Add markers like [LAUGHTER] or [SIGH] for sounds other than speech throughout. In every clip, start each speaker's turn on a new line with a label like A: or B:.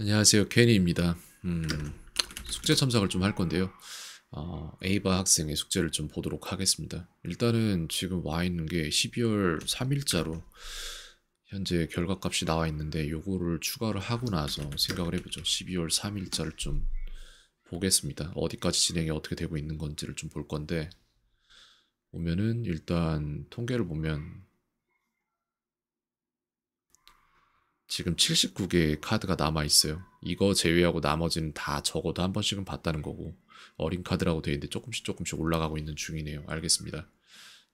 A: 안녕하세요. 케니입니다. 음, 숙제 참석을 좀 할 건데요. 어, 에이바 학생의 숙제를 좀 보도록 하겠습니다. 일단은 지금 와 있는 게 12월 3일자로 현재 결과값이 나와 있는데 요거를 추가를 하고 나서 생각을 해보죠. 12월 3일자를 좀 보겠습니다. 어디까지 진행이 어떻게 되고 있는 건지를 좀 볼 건데 보면은 일단 통계를 보면 지금 79개의 카드가 남아있어요. 이거 제외하고 나머지는 다 적어도 한 번씩은 봤다는 거고 어린 카드라고 되어 있는데 조금씩 조금씩 올라가고 있는 중이네요. 알겠습니다.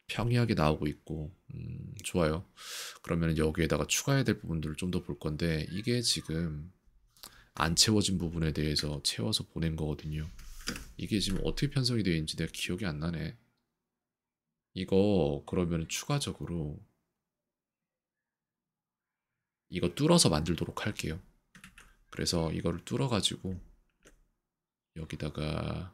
A: 평이하게 나오고 있고 음, 좋아요. 그러면 여기에다가 추가해야 될 부분들을 좀 더 볼 건데 이게 지금 안 채워진 부분에 대해서 채워서 보낸 거거든요. 이게 지금 어떻게 편성이 되어 있는지 내가 기억이 안 나네. 이거 그러면 추가적으로 이거 뚫어서 만들도록 할게요. 그래서 이거를 뚫어가지고 여기다가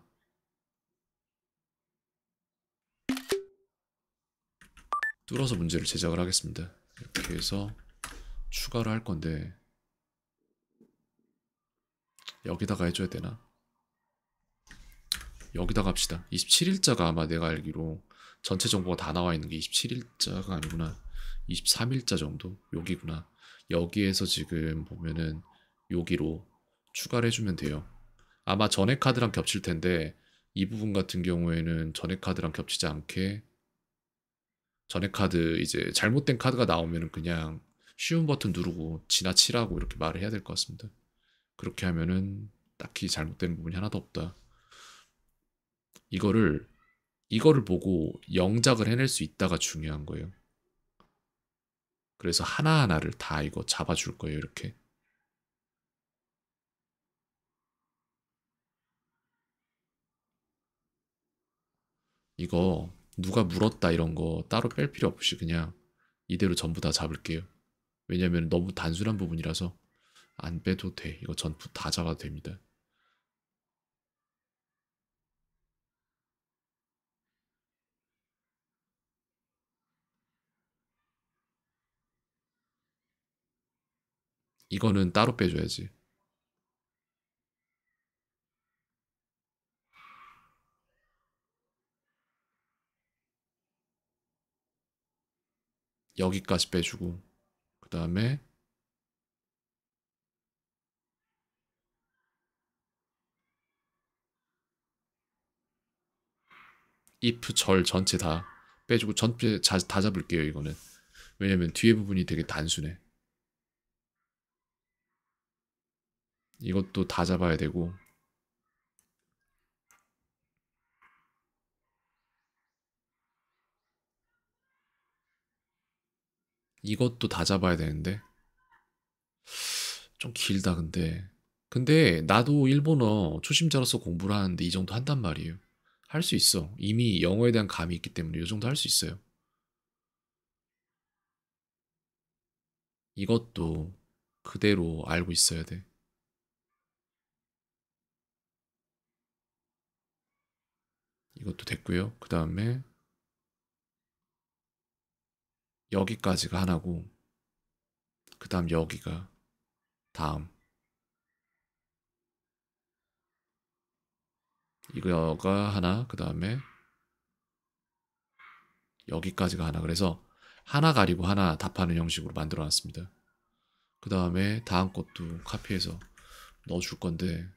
A: 뚫어서 문제를 제작을 하겠습니다. 이렇게 해서 추가를 할 건데 여기다가 해줘야 되나? 여기다가 합시다. 27일자가 아마 내가 알기로 전체 정보가 다 나와 있는 게 27일자가 아니구나. 23일자 정도? 여기구나. 여기에서 지금 보면은 여기로 추가를 해주면 돼요. 아마 전액 카드랑 겹칠 텐데 이 부분 같은 경우에는 전액 카드랑 겹치지 않게 전액 카드 이제 잘못된 카드가 나오면 그냥 쉬운 버튼 누르고 지나치라고 이렇게 말을 해야 될 것 같습니다. 그렇게 하면은 딱히 잘못된 부분이 하나도 없다. 이거를 이거를 보고 영작을 해낼 수 있다가 중요한 거예요. 그래서 하나하나를 다 이거 잡아줄 거예요, 이렇게. 이거 누가 물었다 이런 거 따로 뺄 필요 없이 그냥 이대로 전부 다 잡을게요. 왜냐면 너무 단순한 부분이라서 안 빼도 돼. 이거 전부 다 잡아도 됩니다. 이거는 따로 빼줘야지. 여기까지 빼주고 그 다음에 if 절 전체 다 빼주고 전체 다 잡을게요 이거는 왜냐면 뒤에 부분이 되게 단순해 이것도 다 잡아야 되고 이것도 다 잡아야 되는데 좀 길다 근데 근데 나도 일본어 초심자로서 공부를 하는데 이 정도 한단 말이에요 할 수 있어 이미 영어에 대한 감이 있기 때문에 이 정도 할 수 있어요 이것도 그대로 알고 있어야 돼 이것도 됐고요. 그 다음에 여기까지가 하나고 그 다음 여기가 다음 이거가 하나 그 다음에 여기까지가 하나 그래서 하나 가리고 하나 답하는 형식으로 만들어 놨습니다. 그 다음에 다음 것도 카피해서 넣어 줄 건데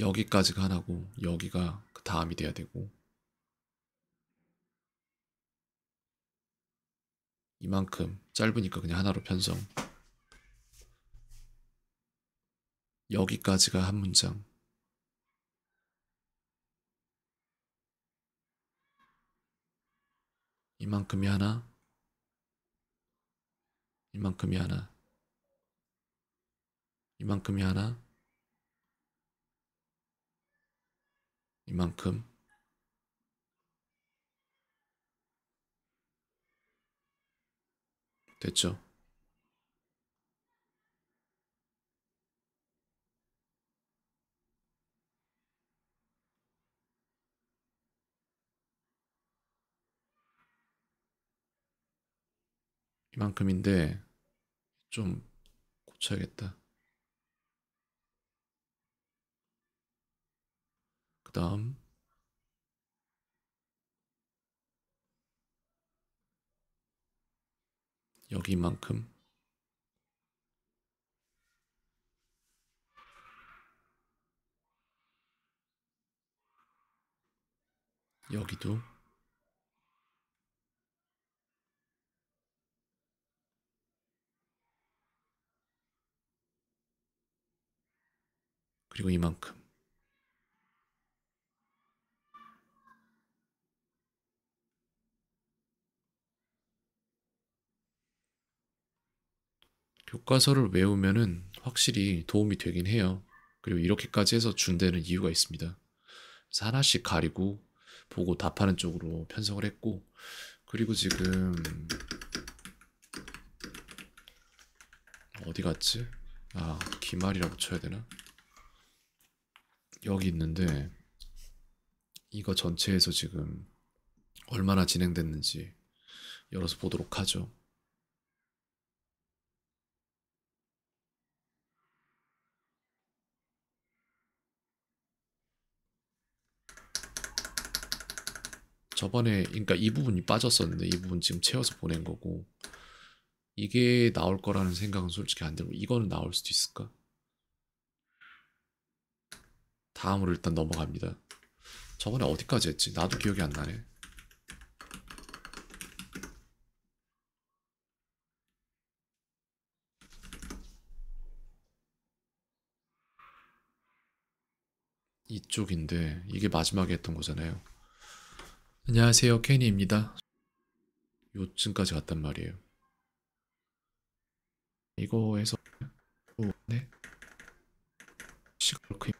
A: 여기까지가 하나고 여기가 그 다음이 돼야 되고 이만큼 짧으니까 그냥 하나로 편성 여기까지가 한 문장 이만큼이 하나 이만큼이 하나 이만큼이 하나 이만큼 됐죠? 이만큼인데 좀 고쳐야겠다. 그다음 여기만큼 여기도 그리고 이만큼 교과서를 외우면은 확실히 도움이 되긴 해요. 그리고 이렇게까지 해서 준대는 이유가 있습니다. 그래서 하나씩 가리고 보고 답하는 쪽으로 편성을 했고 그리고 지금 어디 갔지? 아 기말이라고 쳐야 되나? 여기 있는데 이거 전체에서 지금 얼마나 진행됐는지 열어서 보도록 하죠. 저번에 그러니까 이 부분이 빠졌었는데 이 부분 지금 채워서 보낸 거고 이게 나올 거라는 생각은 솔직히 안 들고 이거는 나올 수도 있을까? 다음으로 일단 넘어갑니다. 저번에 어디까지 했지? 나도 기억이 안 나네. 이쪽인데 이게 마지막에 했던 거잖아요. 안녕하세요 케니입니다 요쯤까지 갔단 말이에요 이거에서 오, 네 시크크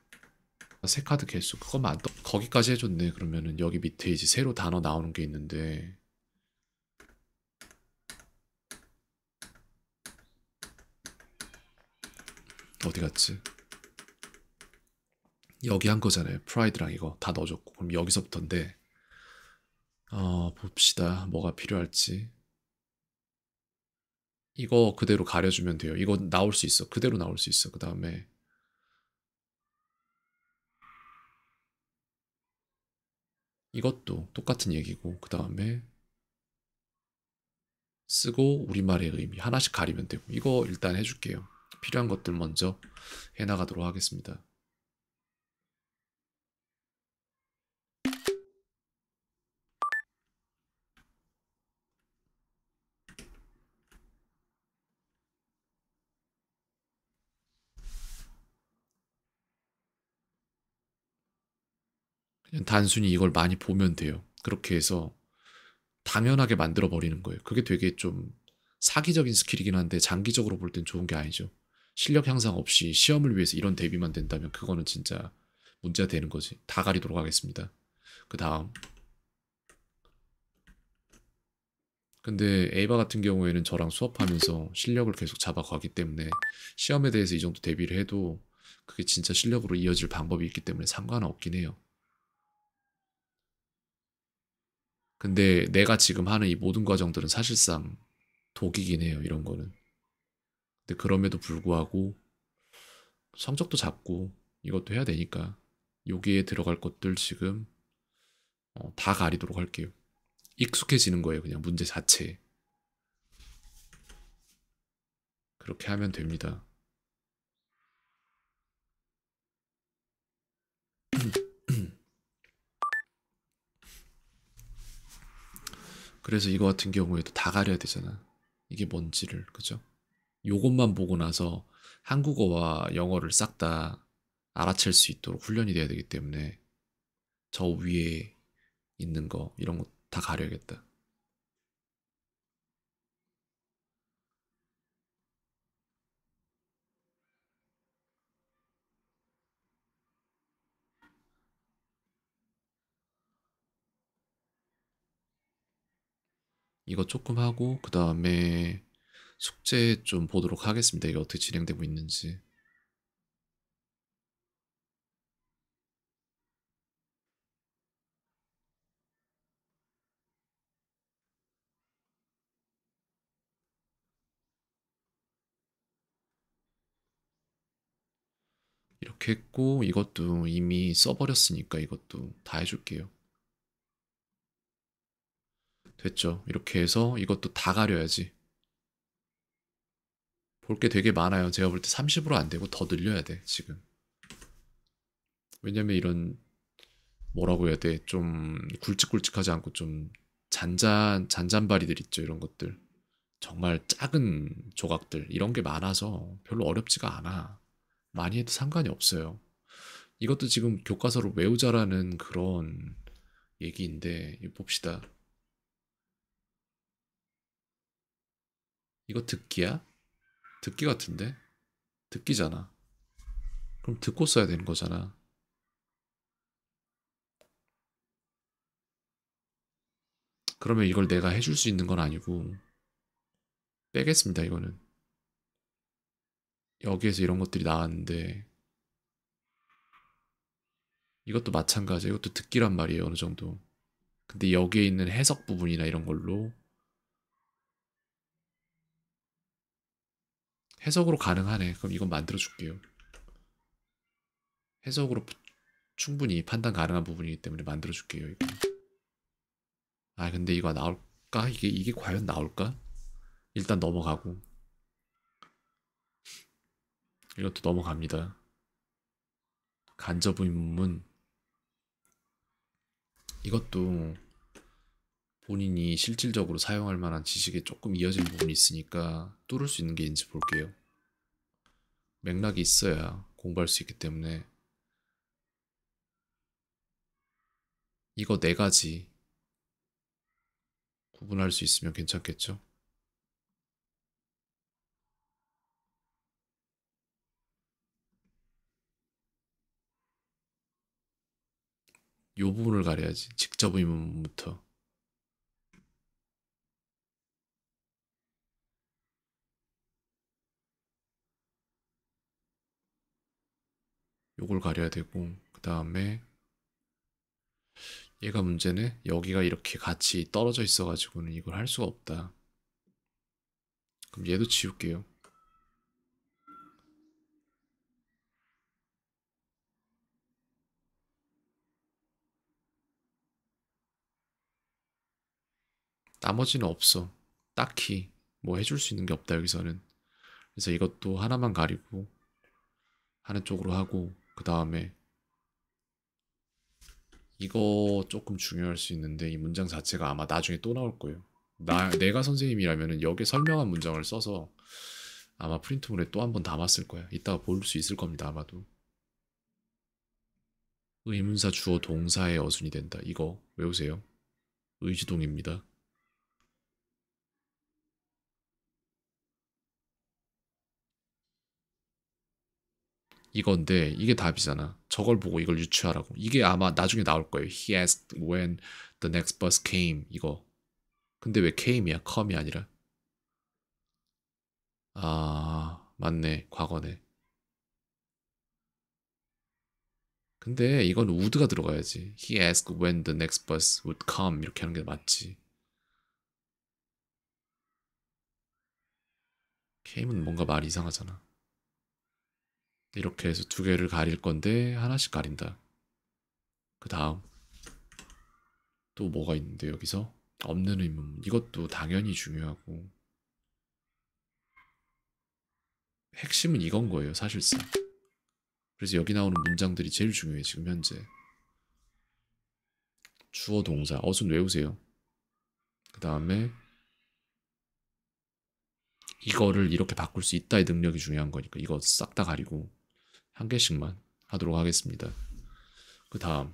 A: 아, 새 카드 개수 그것만 안 떠. 거기까지 해줬네 그러면은 여기 밑에 이제 새로 단어 나오는 게 있는데 어디 갔지? 여기 한 거잖아요 프라이드랑 이거 다 넣어줬고 그럼 여기서부터인데 어, 봅시다. 뭐가 필요할지. 이거 그대로 가려주면 돼요. 이거 나올 수 있어. 그대로 나올 수 있어. 그 다음에 이것도 똑같은 얘기고 그 다음에 쓰고 우리말의 의미 하나씩 가리면 되고 이거 일단 해줄게요. 필요한 것들 먼저 해나가도록 하겠습니다. 단순히 이걸 많이 보면 돼요. 그렇게 해서 당연하게 만들어 버리는 거예요. 그게 되게 좀 사기적인 스킬이긴 한데 장기적으로 볼 땐 좋은 게 아니죠. 실력 향상 없이 시험을 위해서 이런 대비만 된다면 그거는 진짜 문제가 되는 거지. 다 가리도록 하겠습니다. 그 다음. 근데 에이바 같은 경우에는 저랑 수업하면서 실력을 계속 잡아가기 때문에 시험에 대해서 이 정도 대비를 해도 그게 진짜 실력으로 이어질 방법이 있기 때문에 상관없긴 해요. 근데 내가 지금 하는 이 모든 과정들은 사실상 독이긴 해요, 이런 거는. 근데 그럼에도 불구하고 성적도 잡고 이것도 해야 되니까 여기에 들어갈 것들 지금 어, 다 가리도록 할게요. 익숙해지는 거예요, 그냥 문제 자체에. 그렇게 하면 됩니다. 그래서 이거 같은 경우에도 다 가려야 되잖아. 이게 뭔지를, 그죠? 요것만 보고 나서 한국어와 영어를 싹 다 알아챌 수 있도록 훈련이 돼야 되기 때문에 저 위에 있는 거, 이런 거 다 가려야겠다. 이거 조금 하고 그 다음에 숙제 좀 보도록 하겠습니다. 이게 어떻게 진행되고 있는지. 이렇게 했고 이것도 이미 써버렸으니까 이것도 다 해줄게요. 됐죠. 이렇게 해서 이것도 다 가려야지. 볼 게 되게 많아요. 제가 볼 때 30으로 안 되고 더 늘려야 돼, 지금. 왜냐면 이런, 뭐라고 해야 돼? 좀 굵직굵직하지 않고 좀 잔잔, 잔잔바리들 있죠. 이런 것들. 정말 작은 조각들. 이런 게 많아서 별로 어렵지가 않아. 많이 해도 상관이 없어요. 이것도 지금 교과서로 외우자라는 그런 얘기인데, 봅시다. 이거 듣기야? 듣기 같은데? 듣기잖아. 그럼 듣고 써야 되는 거잖아. 그러면 이걸 내가 해줄 수 있는 건 아니고 빼겠습니다 이거는 여기에서 이런 것들이 나왔는데 이것도 마찬가지예요 이것도 듣기란 말이에요 어느 정도 근데 여기에 있는 해석 부분이나 이런 걸로 해석으로 가능하네. 그럼 이건 만들어 줄게요. 해석으로 충분히 판단 가능한 부분이기 때문에 만들어 줄게요. 이거. 아 근데 이거 나올까? 이게 이게 과연 나올까? 일단 넘어가고 이것도 넘어갑니다. 간접의문 이것도 본인이 실질적으로 사용할 만한 지식이 조금 이어진 부분이 있으니까 뚫을 수 있는 게 있는지 볼게요. 맥락이 있어야 공부할 수 있기 때문에 이거 네 가지 구분할 수 있으면 괜찮겠죠? 요 부분을 가려야지. 직접 의문부터. 요걸 가려야 되고 그 다음에 얘가 문제네 여기가 이렇게 같이 떨어져 있어 가지고는 이걸 할 수가 없다 그럼 얘도 지울게요 나머지는 없어 딱히 뭐 해줄 수 있는 게 없다 여기서는 그래서 이것도 하나만 가리고 하는 쪽으로 하고 그 다음에 이거 조금 중요할 수 있는데 이 문장 자체가 아마 나중에 또 나올 거예요. 나, 내가 선생님이라면 여기 에 설명한 문장을 써서 아마 프린트물에 또 한 번 담았을 거야. 이따가 볼 수 있을 겁니다. 아마도. 의문사 주어 동사의 어순이 된다. 이거 외우세요. 의지동입니다. 이건데 이게 답이잖아. 저걸 보고 이걸 유추하라고. 이게 아마 나중에 나올 거예요. He asked when the next bus came 이거. 근데 왜 came이야? come이 아니라. 아 맞네 과거네. 근데 이건 would가 들어가야지. He asked when the next bus would come 이렇게 하는 게 맞지. came은 뭔가 말이 이상하잖아. 이렇게 해서 두 개를 가릴 건데 하나씩 가린다. 그 다음 또 뭐가 있는데 여기서 없는 의문 이것도 당연히 중요하고 핵심은 이건 거예요 사실상. 그래서 여기 나오는 문장들이 제일 중요해 지금 현재. 주어 동사 어순 외우세요. 그 다음에 이거를 이렇게 바꿀 수 있다의 능력이 중요한 거니까 이거 싹 다 가리고 한 개씩만 하도록 하겠습니다. 그 다음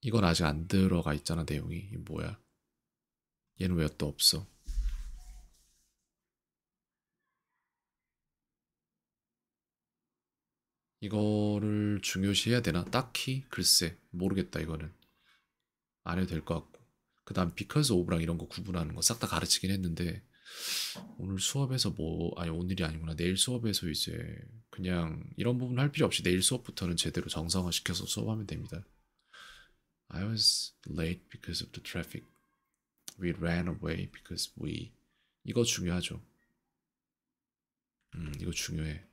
A: 이건 아직 안 들어가 있잖아 내용이 뭐야? 얘는 왜 또 없어? 이거를 중요시해야 되나? 딱히 글쎄 모르겠다 이거는 안 해도 될 것 같고 그 다음 because of랑 이런 거 구분하는 거 싹 다 가르치긴 했는데 오늘 수업에서 뭐 아니 오늘이 아니구나 내일 수업에서 이제 그냥 이런 부분 할 필요 없이 내일 수업부터는 제대로 정상화 시켜서 수업하면 됩니다. I was late because of the traffic. We ran away because we 이거 중요하죠. 음 이거 중요해.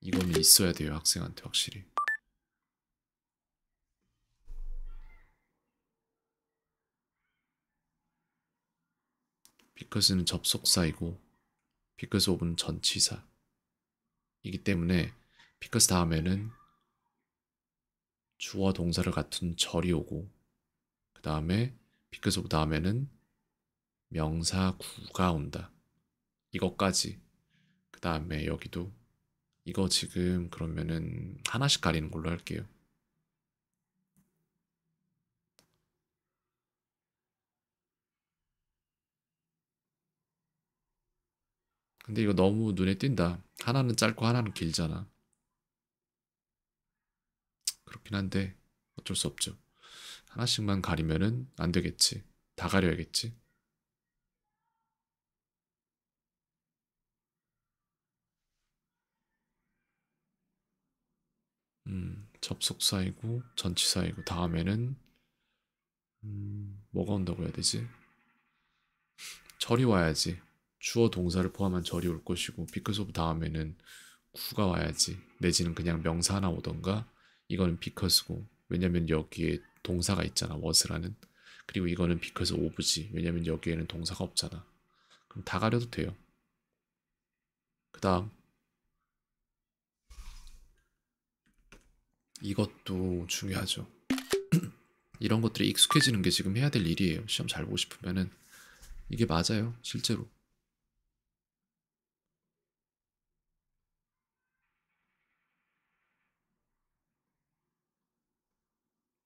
A: 이거는 있어야 돼요 학생한테 확실히. 피커스는 접속사이고 피커스 오브는 전치사이기 때문에 피커스 다음에는 주어 동사를 같은 절이 오고 그 다음에 피커스 오브 다음에는 명사 구가 온다. 이것까지 그 다음에 여기도 이거 지금 그러면은 하나씩 가리는 걸로 할게요. 근데 이거 너무 눈에 띈다. 하나는 짧고 하나는 길잖아. 그렇긴 한데 어쩔 수 없죠. 하나씩만 가리면은 안 되겠지. 다 가려야겠지. 음, 접속사이고 전치사이고 다음에는 음, 뭐가 온다고 해야 되지? 절이 [LAUGHS] 와야지. 주어 동사를 포함한 절이 올 것이고 비크스 오브 다음에는 구가 와야지 내지는 그냥 명사 하나 오던가 이거는 비커스고 왜냐면 여기에 동사가 있잖아 워스라는 그리고 이거는 비커스 오브지 왜냐면 여기에는 동사가 없잖아 그럼 다 가려도 돼요 그 다음 이것도 중요하죠 [CLEARS THROAT] 이런 것들이 익숙해지는 게 지금 해야 될 일이에요 시험 잘 보고 싶으면은 이게 맞아요 실제로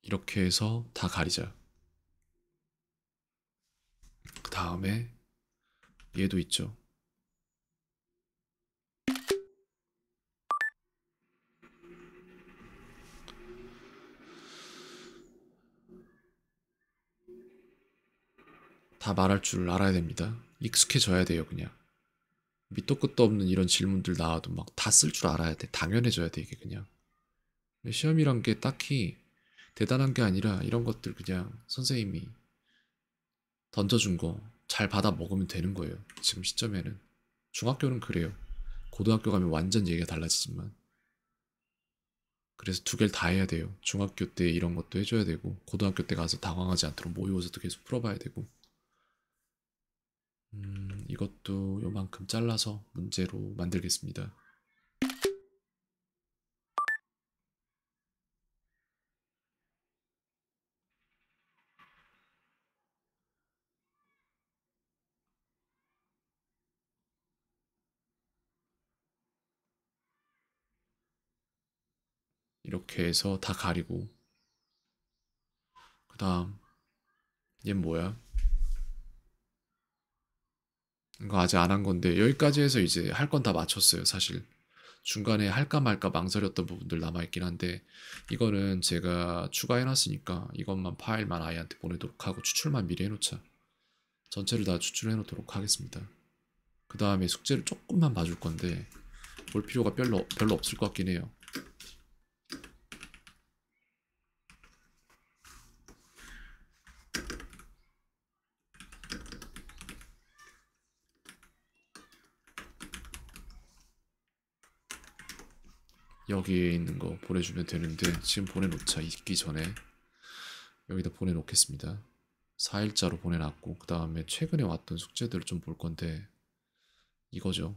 A: 이렇게 해서 다 가리자. 그 다음에 얘도 있죠. 다 말할 줄 알아야 됩니다. 익숙해져야 돼요, 그냥. 밑도 끝도 없는 이런 질문들 나와도 막 다 쓸 줄 알아야 돼. 당연해져야 돼, 이게 그냥. 시험이란 게 딱히 대단한 게 아니라 이런 것들 그냥 선생님이 던져준 거 잘 받아 먹으면 되는 거예요. 지금 시점에는. 중학교는 그래요. 고등학교 가면 완전 얘기가 달라지지만. 그래서 두 개를 다 해야 돼요. 중학교 때 이런 것도 해줘야 되고, 고등학교 때 가서 당황하지 않도록 모의고사도 계속 풀어봐야 되고. 음, 이것도 요만큼 잘라서 문제로 만들겠습니다. 이렇게 해서 다 가리고 그 다음 얘 뭐야? 이거 아직 안 한 건데 여기까지 해서 이제 할 건 다 마쳤어요 사실 중간에 할까 말까 망설였던 부분들 남아있긴 한데 이거는 제가 추가해놨으니까 이것만 파일만 아이한테 보내도록 하고 추출만 미리 해놓자 전체를 다 추출해놓도록 하겠습니다 그 다음에 숙제를 조금만 봐줄 건데 볼 필요가 별로, 별로 없을 것 같긴 해요 여기에 있는 거 보내주면 되는데 지금 보내놓자 있기 전에 여기다 보내놓겠습니다 4일자로 보내놨고 그 다음에 최근에 왔던 숙제들을 좀 볼 건데 이거죠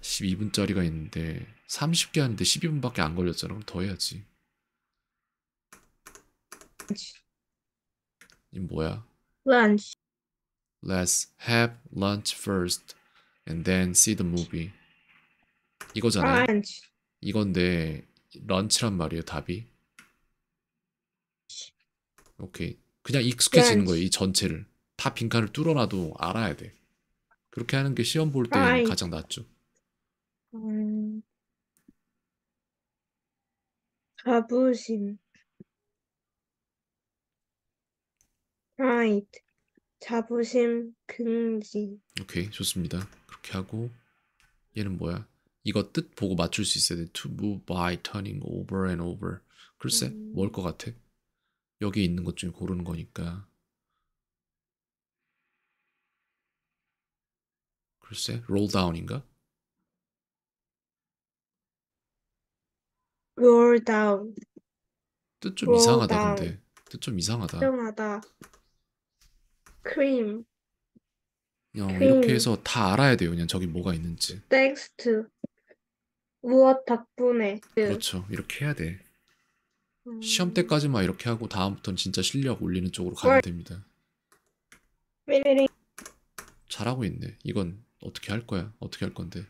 A: 12분짜리가 있는데 30개 하는데 12분밖에 안 걸렸잖아 그럼 더 해야지 이 뭐야? Lunch Let's have lunch first and then see the movie 이거잖아요. 런치. 이건데 런치란 말이에요, 답이. 오케이. 그냥 익숙해지는 런치. 거예요, 이 전체를. 다 빈칸을 뚫어놔도 알아야 돼. 그렇게 하는 게 시험 볼 때 가장 낫죠. 음, 자부심. pride. 자부심, 긍지. 오케이, 좋습니다. 그렇게 하고 얘는 뭐야? 이거 뜻 보고 맞출 수 있어야 돼. To move by turning over and over. 글쎄, 음. 뭘것 같아? 여기 있는 것 중에 고르는 거니까. 글쎄, roll down인가? roll down. 뜻 좀 이상하다 down. 근데. 뜻 좀 이상하다. 이상하다. cream. 어, 이렇게 해서 다 알아야 돼요. 그냥 저기 뭐가 있는지. thanks to. 무엇 덕분에 그 그렇죠. 이렇게 해야 돼. 음. 시험 때까지만 이렇게 하고 다음부터는 진짜 실력 올리는 쪽으로 가면 됩니다. 잘하고 있네. 이건 어떻게 할 거야? 어떻게 할 건데?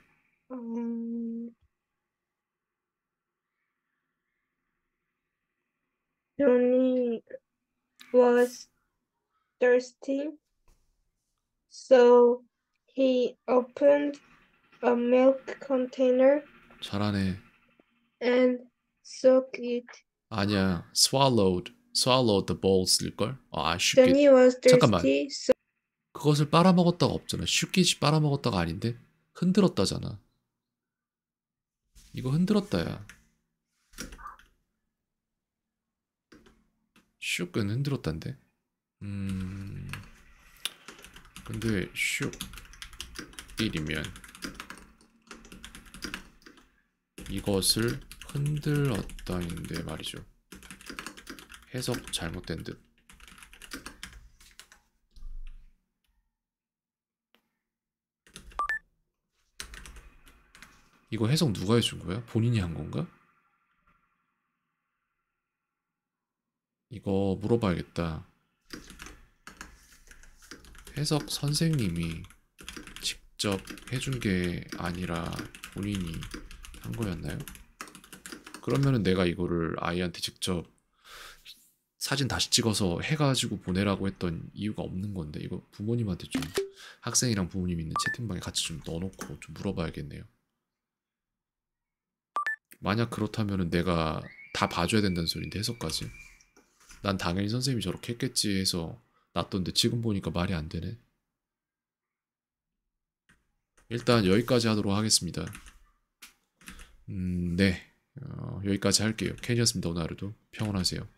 A: 음. Johnny was thirsty, so he opened a milk container 잘하네. and soak it. 아니야. swallowed. swallowed the bowl 쓸 걸? 아, Then he was 잠깐만. thirsty, so 그것을 빨아먹었다가 없잖아. 쉽게지 빨아먹었다가 아닌데. 흔들었다잖아. 이거 흔들었다야. 슈크는 흔들었단데. 음. 근데 슈 1이면 이것을 흔들었다인데 말이죠. 해석 잘못된 듯. 이거 해석 누가 해준 거야? 본인이 한 건가? 이거 물어봐야겠다. 해석 선생님이 직접 해준 게 아니라 본인이 한 거였나요? 그러면은 내가 이거를 아이한테 직접 사진 다시 찍어서 해가지고 보내라고 했던 이유가 없는 건데 이거 부모님한테 좀 학생이랑 부모님 있는 채팅방에 같이 좀 넣어놓고 좀 물어봐야겠네요. 만약 그렇다면은 내가 다 봐줘야 된다는 소리인데 해석까지. 난 당연히 선생님이 저렇게 했겠지 해서 놨던데 지금 보니까 말이 안 되네. 일단 여기까지 하도록 하겠습니다. 음, 네. 어, 여기까지 할게요. 캔이었습니다. 오늘 하루도 평온하세요.